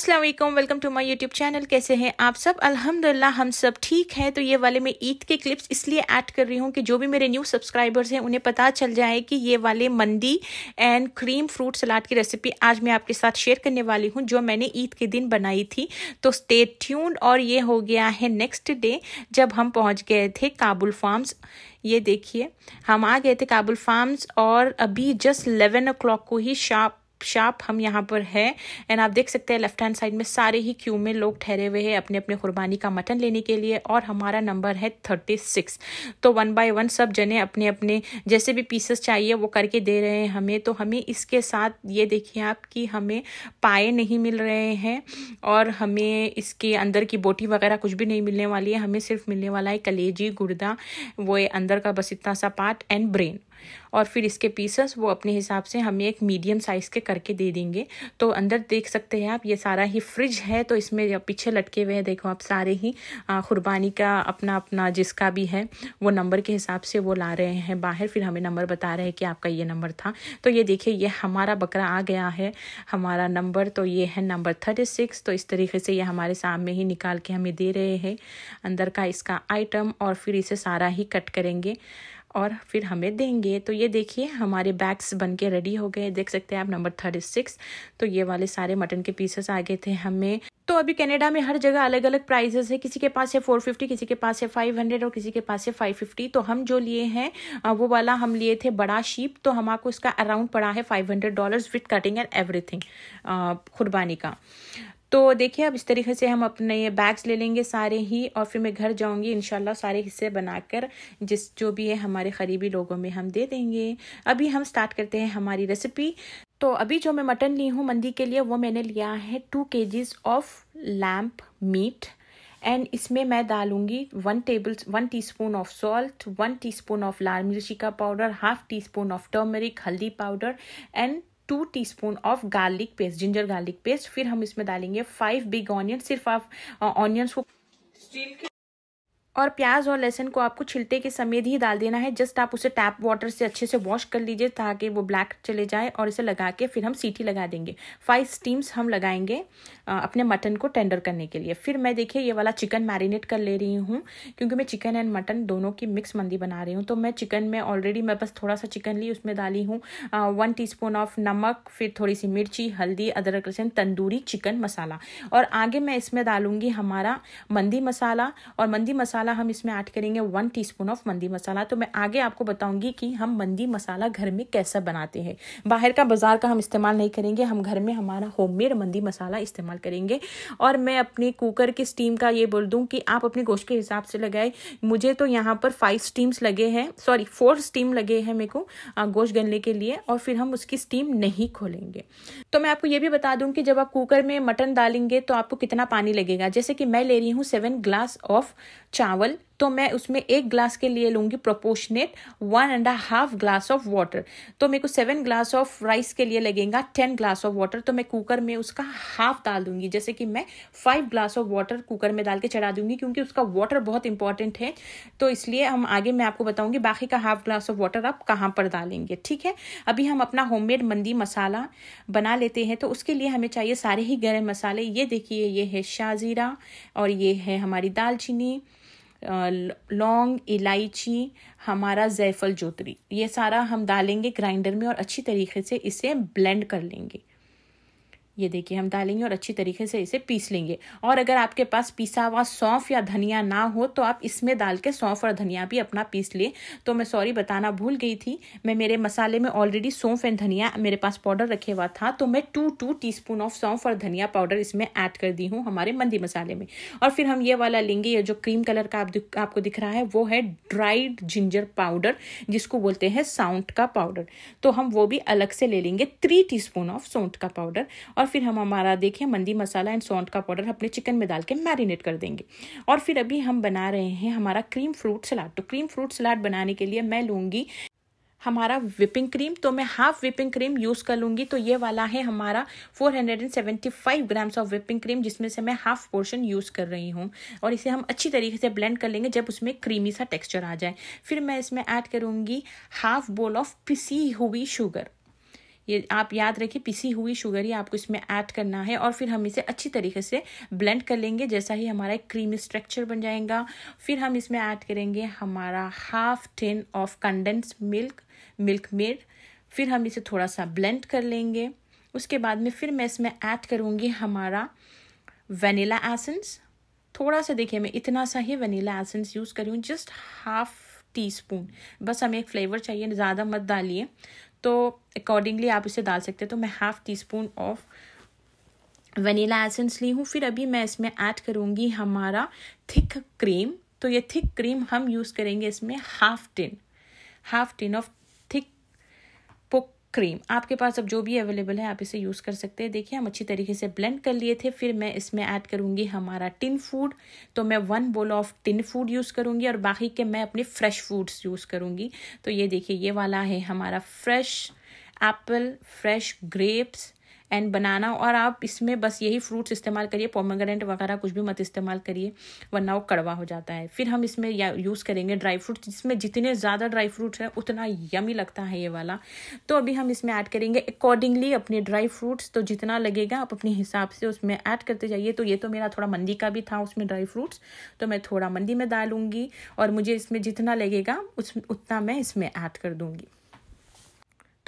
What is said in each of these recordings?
अस्सलाम वालेकुम welcome to my YouTube channel कैसे हैं आप सब अल्हम्दुलिल्लाह हम सब ठीक हैं तो ये वाले मैं ईद के क्लिप्स इसलिए ऐड कर रही हूँ कि जो भी मेरे न्यू सब्सक्राइबर्स हैं उन्हें पता चल जाए कि ये वाले मंदी एंड क्रीम फ्रूट सलाद की रेसिपी आज मैं आपके साथ शेयर करने वाली हूँ जो मैंने ईद के दिन बनाई थी तो स्टे ट्यून और ये हो गया है नेक्स्ट डे जब हम पहुँच गए थे काबुल फार्म्स ये देखिए हम आ गए थे काबुल फार्म्स और अभी जस्ट 11 ओ को ही शॉप शार्प हम यहाँ पर है एंड आप देख सकते हैं लेफ्ट हैंड साइड में सारे ही क्यू में लोग ठहरे हुए हैं अपने अपने कुर्बानी का मटन लेने के लिए और हमारा नंबर है थर्टी सिक्स तो वन बाय वन सब जने अपने अपने जैसे भी पीसेस चाहिए वो करके दे रहे हैं हमें तो हमें इसके साथ ये देखिए आप कि हमें पाए नहीं मिल रहे हैं और हमें इसके अंदर की बोटी वगैरह कुछ भी नहीं मिलने वाली है हमें सिर्फ मिलने वाला है कलेजी गुर्दा वो अंदर का बस इतना सा पार्ट एंड ब्रेन और फिर इसके पीसेस वो अपने हिसाब से हमें एक मीडियम साइज़ के करके दे देंगे तो अंदर देख सकते हैं आप ये सारा ही फ्रिज है तो इसमें पीछे लटके हुए हैं देखो आप सारे ही क़ुरबानी का अपना अपना जिसका भी है वो नंबर के हिसाब से वो ला रहे हैं बाहर फिर हमें नंबर बता रहे हैं कि आपका ये नंबर था तो ये देखिए ये हमारा बकरा आ गया है हमारा नंबर तो ये है नंबर थर्टी सिक्स तो इस तरीके से ये हमारे सामने ही निकाल के हमें दे रहे हैं अंदर का इसका आइटम और फिर इसे सारा ही कट करेंगे और फिर हमें देंगे तो ये देखिए हमारे बैग्स बन के रेडी हो गए देख सकते हैं आप नंबर थर्टी सिक्स तो ये वाले सारे मटन के पीसेस आ गए थे हमें तो अभी कनाडा में हर जगह अलग अलग प्राइजेस है किसी के पास है फोर फिफ्टी किसी के पास है हंड्रेड और किसी के पास है फाइव फिफ्टी तो हम जो लिए हैं वो वाला हम लिए थे बड़ा शीप तो हम आपको इसका अराउंड पड़ा है five hundred dollar with cutting and everything कुर्बानी का तो देखिए अब इस तरीके से हम अपने ये बैग्स ले लेंगे सारे ही और फिर मैं घर जाऊंगी इनशाला सारे हिस्से बनाकर जिस जो भी है हमारे ख़रीबी लोगों में हम दे देंगे अभी हम स्टार्ट करते हैं हमारी रेसिपी तो अभी जो मैं मटन ली हूँ मंदी के लिए वो मैंने लिया है टू के ऑफ लैम्प मीट एंड इसमें मैं डालूंगी one table one spoon of salt one spoon of लाल मिर्ची का powder half teaspoon of turmeric हल्दी powder and two teaspoon of garlic paste ginger garlic paste फिर हम इसमें डालेंगे फाइव बिग ऑनियन सिर्फ आप ऑनियंस uh, को स्टील के और प्याज और लहसुन को आपको छिलटे के समेत ही डाल देना है जस्ट आप उसे टैप वाटर से अच्छे से वॉश कर लीजिए ताकि वो ब्लैक चले जाए और इसे लगा के फिर हम सीटी लगा देंगे फाइव स्टीम्स हम लगाएंगे अपने मटन को टेंडर करने के लिए फिर मैं देखिए ये वाला चिकन मैरिनेट कर ले रही हूँ क्योंकि मैं चिकन एंड मटन दोनों की मिक्स मंदी बना रही हूँ तो मैं चिकन में ऑलरेडी मैं बस थोड़ा सा चिकन ली उसमें डाली हूँ वन टी ऑफ नमक फिर थोड़ी सी मिर्ची हल्दी अदरक लहसुन तंदूरी चिकन मसाला और आगे मैं इसमें डालूंगी हमारा मंदी मसाला और मंदी मसाला मसाला हम इसमें ऐड करेंगे वन टीस्पून ऑफ मंदी मसाला तो मैं आगे आपको बताऊंगी कि हम मंदी मसाला घर में कैसा बनाते हैं बाहर का बाज़ार का हम इस्तेमाल नहीं करेंगे हम घर में हमारा होममेड मंदी मसाला इस्तेमाल करेंगे और मैं अपने कुकर की स्टीम का ये बोल दूँ कि आप अपने गोश्त के हिसाब से लगाए मुझे तो यहाँ पर फाइव स्टीम्स लगे हैं सॉरी फोर स्टीम लगे हैं मेरे को गोश्त गलने के लिए और फिर हम उसकी स्टीम नहीं खोलेंगे तो मैं आपको ये भी बता दूँ कि जब आप कुकर में मटन डालेंगे तो आपको कितना पानी लगेगा जैसे कि मैं ले रही हूँ सेवन ग्लास ऑफ चावल चावल तो मैं उसमें एक ग्लास के लिए लूँगी proportionate one and half glass of water तो मेरे को सेवन ग्लास ऑफ राइस के लिए लगेगा टेन ग्लास ऑफ वाटर तो मैं कुकर में उसका हाफ डाल दूंगी जैसे कि मैं five glass of water cooker में डाल के चढ़ा दूंगी क्योंकि उसका वाटर बहुत इंपॉर्टेंट है तो इसलिए हम आगे मैं आपको बताऊँगी बाकी का हाफ ग्लास ऑफ वाटर आप कहाँ पर डालेंगे ठीक है अभी हम अपना होम मंदी मसाला बना लेते हैं तो उसके लिए हमें चाहिए सारे ही गर्म मसाले ये देखिए ये है शाहजीरा और ये है हमारी दालचीनी लौंग इलायची हमारा जयफल जोतरी ये सारा हम डालेंगे ग्राइंडर में और अच्छी तरीके से इसे ब्लेंड कर लेंगे ये देखिए हम डालेंगे और अच्छी तरीके से इसे पीस लेंगे और अगर आपके पास पीसा हुआ सौंफ या धनिया ना हो तो आप इसमें डाल के सौंफ और धनिया भी अपना पीस लें तो मैं सॉरी बताना भूल गई थी मैं मेरे मसाले में ऑलरेडी सौंफ एंड धनिया मेरे पास पाउडर रखे हुआ था तो मैं टू टू टी ऑफ सौंफ और धनिया पाउडर इसमें ऐड कर दी हूँ हमारे मंदी मसाले में और फिर हम ये वाला लेंगे ये जो क्रीम कलर का आपको दिख रहा है वो है ड्राइड जिंजर पाउडर जिसको बोलते हैं साउंट का पाउडर तो हम वो भी अलग से ले लेंगे थ्री टी ऑफ सौंठ का पाउडर और फिर हम हमारा देखें मंदी मसाला एंड सौंठ का पाउडर अपने चिकन में डाल के मैरिनेट कर देंगे और फिर अभी हम बना रहे हैं हमारा क्रीम फ्रूट सलाद तो क्रीम फ्रूट सलाद बनाने के लिए मैं लूँगी हमारा विपिंग क्रीम तो मैं हाफ विपिंग क्रीम यूज़ कर लूँगी तो ये वाला है हमारा 475 ग्राम्स ऑफ विपिंग क्रीम जिसमें से मैं हाफ पोर्शन यूज़ कर रही हूँ और इसे हम अच्छी तरीके से ब्लेंड कर लेंगे जब उसमें क्रीमी सा टेक्सचर आ जाए फिर मैं इसमें ऐड करूँगी हाफ बोल ऑफ पिसी हुई शुगर ये आप याद रखिए पिसी हुई शुगर ही आपको इसमें ऐड करना है और फिर हम इसे अच्छी तरीके से ब्लेंड कर लेंगे जैसा ही हमारा एक क्रीमी स्ट्रक्चर बन जाएगा फिर हम इसमें ऐड करेंगे हमारा half tin of condense milk Milkmaid फिर हम इसे थोड़ा सा ब्लेंड कर लेंगे उसके बाद में फिर मैं इसमें ऐड करूँगी हमारा वनीला एसेंस थोड़ा सा देखिए मैं इतना सा ही वनीला एसेंस यूज़ करी हूँ जस्ट हाफ टी स्पून बस हमें एक फ्लेवर चाहिए ज़्यादा मत डालिए तो अकॉर्डिंगली आप इसे डाल सकते हैं तो मैं half teaspoon of vanilla essence ली हूँ फिर अभी मैं इसमें ऐड करूँगी हमारा थिक क्रीम तो ये थिक क्रीम हम यूज़ करेंगे इसमें half tin half tin of cream आपके पास अब जो भी अवेलेबल है आप इसे यूज़ कर सकते हैं देखिए हम अच्छी तरीके से ब्लेंड कर लिए थे फिर मैं इसमें ऐड करूंगी हमारा टिन फूड तो मैं one bowl of tin food use करूंगी और बाकी के मैं अपने फ्रेश फूड्स यूज़ करूंगी तो ये देखिए ये वाला है हमारा fresh apple fresh grapes and banana और आप इसमें बस यही फ्रूट्स इस्तेमाल करिए पोमेग्रेनेट वगैरह कुछ भी मत इस्तेमाल करिए वरना वो कड़वा हो जाता है फिर हम इसमें यूज़ करेंगे ड्राई फ्रूट्स जिसमें जितने ज़्यादा ड्राई फ्रूट्स हैं उतना यमी लगता है ये वाला तो अभी हम इसमें ऐड करेंगे अकॉर्डिंगली अपने ड्राई फ्रूट्स तो जितना लगेगा आप अपने हिसाब से उसमें ऐड करते जाइए तो ये तो मेरा थोड़ा मंदी का भी था उसमें ड्राई फ्रूट्स तो मैं थोड़ा मंदी में डालूंगी और मुझे इसमें जितना लगेगा उस उतना मैं इसमें ऐड कर दूंगी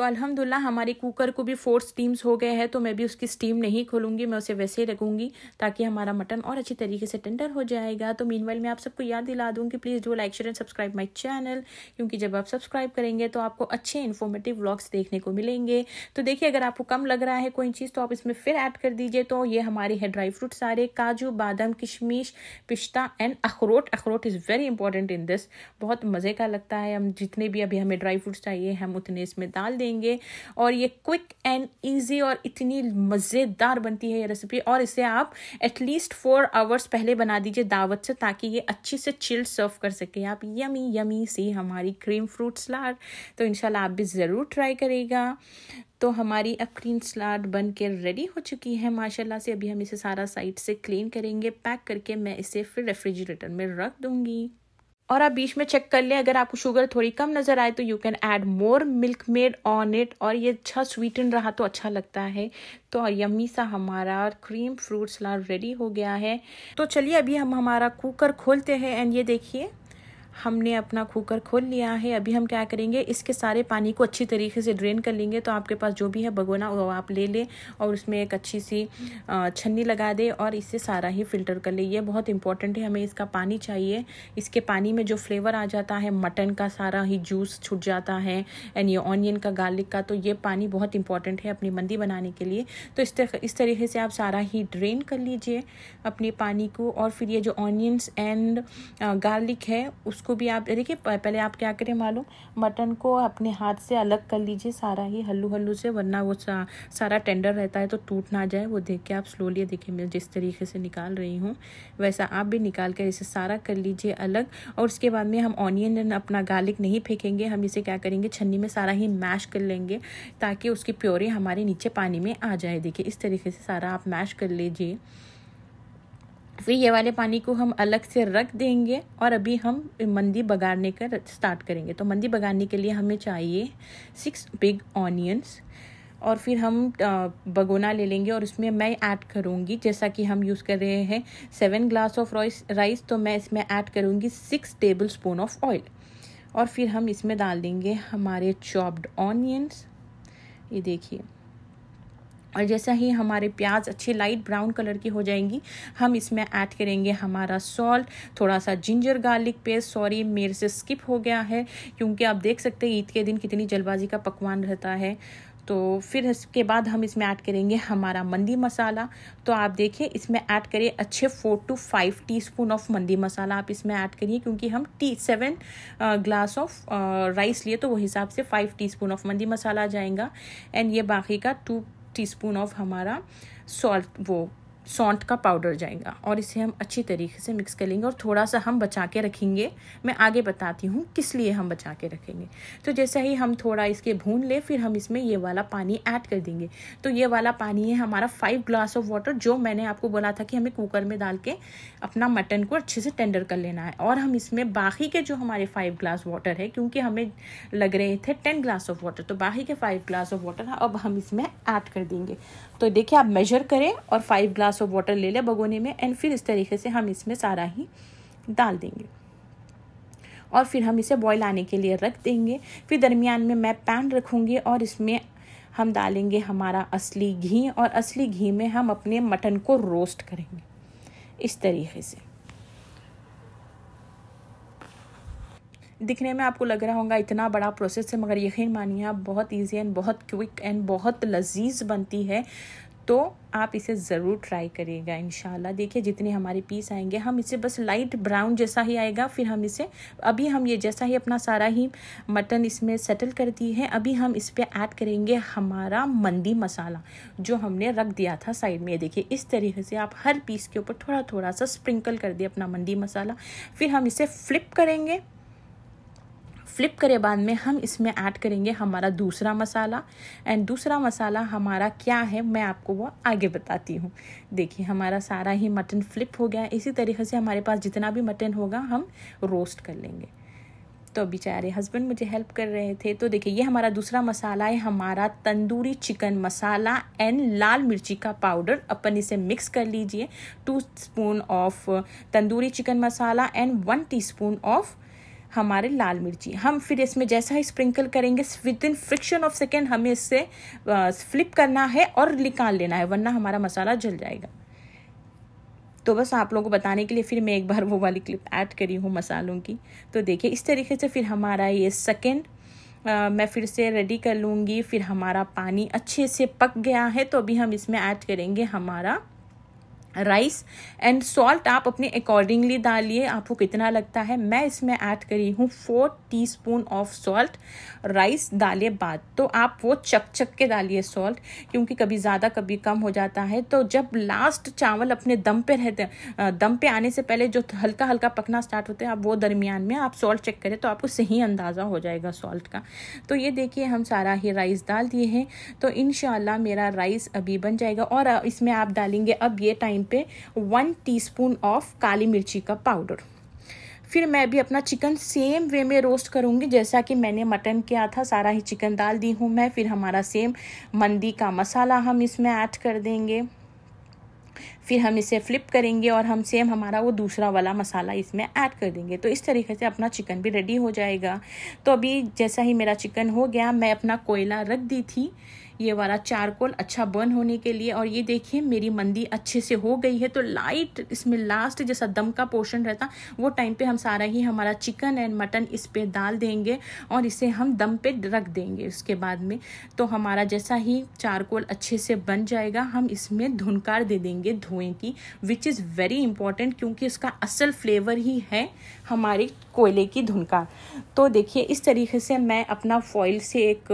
तो अल्हम्दुलिल्लाह हमारे कुकर को भी फोर स्टीम्स हो गए हैं तो मैं भी उसकी स्टीम नहीं खोलूँगी मैं उसे वैसे ही रखूँगी ताकि हमारा मटन और अच्छी तरीके से टेंडर हो जाएगा तो मीन मैं आप सबको याद दिला दूँ कि please do like share and subscribe my channel क्योंकि जब आप सब्सक्राइब करेंगे तो आपको अच्छे इन्फॉर्मेटिव ब्लॉग्स देखने को मिलेंगे तो देखिए अगर आपको कम लग रहा है कोई चीज़ तो आप इसमें फिर ऐड कर दीजिए तो ये हमारे है ड्राई फ्रूट सारे काजू बादाम किशमिश पिस्ता and akhrot akhrot is very important in this बहुत मज़े का लगता है हम जितने भी अभी हमें ड्राई फ्रूट्स चाहिए हम उतने इसमें डाल देंगे लेंगे और ये क्विक एंड ईजी और इतनी मज़ेदार बनती है ये रेसिपी और इसे आप एटलीस्ट फोर आवर्स पहले बना दीजिए दावत से ताकि ये अच्छे से चिल्ड सर्व कर सके आप यमी यमी सी हमारी क्रीम फ्रूट सलाद तो इनशाला आप भी ज़रूर ट्राई करेगा तो हमारी अब क्रीम सलाद बन के रेडी हो चुकी है माशाल्लाह से अभी हम इसे सारा साइड से क्लीन करेंगे पैक करके मैं इसे फिर रेफ्रिजरेटर में रख दूँगी और आप बीच में चेक कर लें अगर आपको शुगर थोड़ी कम नज़र आए तो you can add more Milkmaid on it और ये अच्छा स्वीटन रहा तो अच्छा लगता है तो यम्मी सा हमारा क्रीम फ्रूट सलाद रेडी हो गया है तो चलिए अभी हम हमारा कुकर खोलते हैं एंड ये देखिए हमने अपना कुकर खोल लिया है अभी हम क्या करेंगे इसके सारे पानी को अच्छी तरीके से ड्रेन कर लेंगे तो आपके पास जो भी है भगोना वो आप ले लें और उसमें एक अच्छी सी छन्नी लगा दें और इससे सारा ही फ़िल्टर कर लें ये बहुत इंपॉर्टेंट है हमें इसका पानी चाहिए इसके पानी में जो फ्लेवर आ जाता है मटन का सारा ही जूस छूट जाता है एंड ये ऑनियन का गार्लिक का तो ये पानी बहुत इंपॉर्टेंट है अपनी मंदी बनाने के लिए तो इस तरह इस तरीके से आप सारा ही ड्रेन कर लीजिए अपने पानी को और फिर ये जो ऑनियंस एंड गार्लिक है उस उसको भी आप देखिए पहले आप क्या करें मालूम मटन को अपने हाथ से अलग कर लीजिए सारा ही हल्लू हल्लू से वरना वो सा, सारा टेंडर रहता है तो टूट ना जाए वो देख के आप स्लोली देखिए मैं जिस तरीके से निकाल रही हूँ वैसा आप भी निकाल कर इसे सारा कर लीजिए अलग और उसके बाद में हम ऑनियन अपना गार्लिक नहीं फेंकेंगे हम इसे क्या करेंगे छन्नी में सारा ही मैश कर लेंगे ताकि उसकी प्योरी हमारे नीचे पानी में आ जाए देखिए इस तरीके से सारा आप मैश कर लीजिए फिर ये वाले पानी को हम अलग से रख देंगे और अभी हम मंदी बगाड़ने का स्टार्ट करेंगे तो मंदी बगाड़ने के लिए हमें चाहिए सिक्स बिग ऑनियंस और फिर हम बगोना ले लेंगे और उसमें मैं ऐड करूँगी जैसा कि हम यूज़ कर रहे हैं seven glass of rice rice तो मैं इसमें ऐड करूँगी six tablespoon of oil और फिर हम इसमें डाल देंगे हमारे चॉप्ड ऑनियंस ये देखिए और जैसा ही हमारे प्याज अच्छे लाइट ब्राउन कलर की हो जाएंगी हम इसमें ऐड करेंगे हमारा सॉल्ट थोड़ा सा जिंजर गार्लिक पेस्ट सॉरी मेरे से स्किप हो गया है क्योंकि आप देख सकते हैं ईद के दिन कितनी जल्दबाजी का पकवान रहता है तो फिर इसके बाद हम इसमें ऐड करेंगे हमारा मंदी मसाला तो आप देखिए इसमें ऐड करिए अच्छे four two five teaspoon of मंदी मसाला आप इसमें ऐड करिए क्योंकि हम टी सेवन ग्लास ऑफ राइस लिए तो वो हिसाब से फाइव टीस्पून ऑफ मंदी मसाला जाएगा एंड ये बाकी का टू टीस्पून ऑफ हमारा सॉल्ट वो सौंठ का पाउडर जाएगा और इसे हम अच्छी तरीके से मिक्स कर लेंगे और थोड़ा सा हम बचा के रखेंगे मैं आगे बताती हूँ किस लिए हम बचा के रखेंगे तो जैसा ही हम थोड़ा इसके भून ले फिर हम इसमें ये वाला पानी ऐड कर देंगे तो ये वाला पानी है हमारा फाइव ग्लास ऑफ वाटर जो मैंने आपको बोला था कि हमें कुकर में डाल के अपना मटन को अच्छे से टेंडर कर लेना है और हम इसमें बाकी के जो हमारे फाइव ग्लास वाटर है क्योंकि हमें लग रहे थे टेन ग्लास ऑफ वाटर तो बाकी के फाइव ग्लास ऑफ वाटर अब हम इसमें ऐड कर देंगे तो देखिए आप मेजर करें और फाइव ग्लास ऑफ वाटर ले लें भगोने में एंड फिर इस तरीके से हम इसमें सारा ही डाल देंगे और फिर हम इसे बॉईल आने के लिए रख देंगे फिर दरमियान में मैं पैन रखूँगी और इसमें हम डालेंगे हमारा असली घी और असली घी में हम अपने मटन को रोस्ट करेंगे इस तरीके से दिखने में आपको लग रहा होगा इतना बड़ा प्रोसेस है मगर यकीन मानिए आप बहुत इजी एंड बहुत क्विक एंड बहुत लजीज बनती है तो आप इसे ज़रूर ट्राई करिएगा इन देखिए जितने हमारे पीस आएंगे हम इसे बस लाइट ब्राउन जैसा ही आएगा फिर हम इसे अभी हम ये जैसा ही अपना सारा ही मटन इसमें सेटल कर दिए हैं अभी हम इस पर ऐड करेंगे हमारा मंदी मसाला जो हमने रख दिया था साइड में देखिए इस तरीके से आप हर पीस के ऊपर थोड़ा थोड़ा सा स्प्रिंकल कर दिए अपना मंदी मसाला फिर हम इसे फ्लिप करेंगे फ्लिप करे बाद में हम इसमें ऐड करेंगे हमारा दूसरा मसाला एंड दूसरा मसाला हमारा क्या है मैं आपको वो आगे बताती हूँ देखिए हमारा सारा ही मटन फ्लिप हो गया इसी तरीके से हमारे पास जितना भी मटन होगा हम रोस्ट कर लेंगे तो बेचारे हस्बैंड मुझे हेल्प कर रहे थे तो देखिए ये हमारा दूसरा मसाला है हमारा तंदूरी चिकन मसाला एंड लाल मिर्ची का पाउडर अपन इसे मिक्स कर लीजिए two spoon of tandoori chicken masala and one teaspoon of हमारे लाल मिर्ची हम फिर इसमें जैसा ही स्प्रिंकल करेंगे within fraction of second हमें इससे फ्लिप करना है और निकाल लेना है वरना हमारा मसाला जल जाएगा तो बस आप लोगों को बताने के लिए फिर मैं एक बार वो वाली क्लिप ऐड करी हूँ मसालों की तो देखिए इस तरीके से फिर हमारा ये सेकेंड मैं फिर से रेडी कर लूँगी फिर हमारा पानी अच्छे से पक गया है तो अभी हम इसमें ऐड करेंगे हमारा राइस एंड सॉल्ट आप अपने अकॉर्डिंगली डालिए आपको कितना लगता है मैं इसमें ऐड करी हूँ four teaspoon of salt rice डालिए बाद तो आप वो चक चक के डालिए सॉल्ट क्योंकि कभी ज़्यादा कभी कम हो जाता है तो जब लास्ट चावल अपने दम पे रहते दम पे आने से पहले जो हल्का हल्का पकना स्टार्ट होता है आप वो दरमियान में आप सॉल्ट चेक करें तो आपको सही अंदाज़ा हो जाएगा सॉल्ट का तो ये देखिए हम सारा ही राइस डाल दिए हैं तो इन मेरा राइस अभी बन जाएगा और इसमें आप डालेंगे अब ये टाइम पॉइंट पे वन टीस्पून ऑफ काली मिर्ची का पाउडर फिर मैं भी अपना चिकन सेम वे में रोस्ट करूँगी जैसा कि मैंने मटन किया था सारा ही चिकन डाल दी हूँ मैं फिर हमारा सेम मंदी का मसाला हम इसमें ऐड कर देंगे फिर हम इसे फ्लिप करेंगे और हम सेम हमारा वो दूसरा वाला मसाला इसमें ऐड कर देंगे तो इस तरीके से अपना चिकन भी रेडी हो जाएगा तो अभी जैसा ही मेरा चिकन हो गया मैं अपना कोयला रख दी थी ये वाला चारकोल अच्छा बर्न होने के लिए और ये देखिए मेरी मंदी अच्छे से हो गई है तो लाइट इसमें लास्ट जैसा दम का पोर्शन रहता वो टाइम पे हम सारा ही हमारा चिकन एंड मटन इस पर डाल देंगे और इसे हम दम पे रख देंगे उसके बाद में तो हमारा जैसा ही चारकोल अच्छे से बन जाएगा हम इसमें धुनकार दे देंगे धुएँ की विच इज़ वेरी इंपॉर्टेंट क्योंकि उसका असल फ्लेवर ही है हमारे कोयले की धुनकार तो देखिए इस तरीके से मैं अपना फॉइल से एक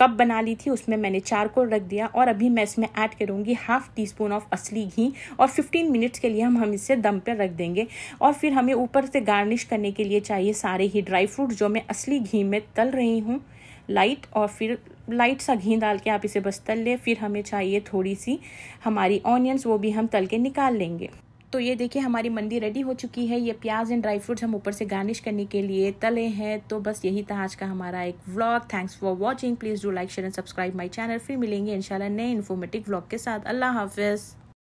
कप बना ली थी उसमें मैंने चारकोल रख दिया और अभी मैं इसमें ऐड करूँगी हाफ टी स्पून ऑफ असली घी और 15 मिनट्स के लिए हम हम इसे दम पर रख देंगे और फिर हमें ऊपर से गार्निश करने के लिए चाहिए सारे ही ड्राई फ्रूट जो मैं असली घी में तल रही हूँ लाइट और फिर लाइट सा घी डाल के आप इसे बस तल लें फिर हमें चाहिए थोड़ी सी हमारी ऑनियंस वो भी हम तल के निकाल लेंगे तो ये देखिए हमारी मंदी रेडी हो चुकी है ये प्याज एंड ड्राई फ्रूट्स हम ऊपर से गार्निश करने के लिए तले हैं तो बस यही था आज का हमारा एक vlog thanks for watching please do like share and subscribe my channel फिर मिलेंगे इंशाल्लाह नए इन्फॉर्मेटिव व्लॉग के साथ अल्लाह हाफिज़